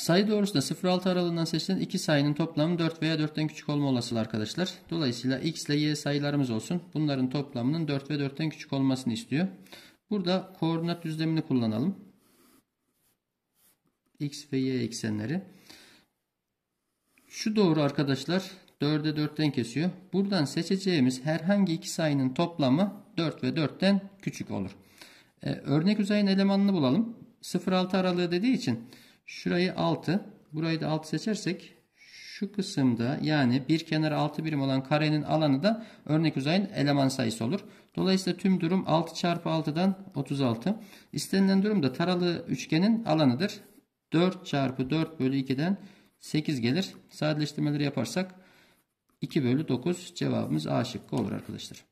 Sayı doğrusu da 0-6 aralığından seçilen iki sayının toplamı 4 veya 4'ten küçük olma olasılığı arkadaşlar. Dolayısıyla x ile y sayılarımız olsun. Bunların toplamının 4 ve 4'ten küçük olmasını istiyor. Burada koordinat düzlemini kullanalım. x ve y eksenleri. Şu doğru arkadaşlar 4'e 4'ten kesiyor. Buradan seçeceğimiz herhangi iki sayının toplamı 4 ve 4'ten küçük olur. Ee, örnek uzayın elemanını bulalım. 0-6 aralığı dediği için Şurayı 6. Burayı da 6 seçersek şu kısımda yani bir kenarı 6 birim olan karenin alanı da örnek uzayın eleman sayısı olur. Dolayısıyla tüm durum 6 çarpı 6'dan 36. İstenilen durum da taralı üçgenin alanıdır. 4 çarpı 4 bölü 2'den 8 gelir. Sadeleştirmeleri yaparsak 2 bölü 9 cevabımız A şıkkı olur arkadaşlar.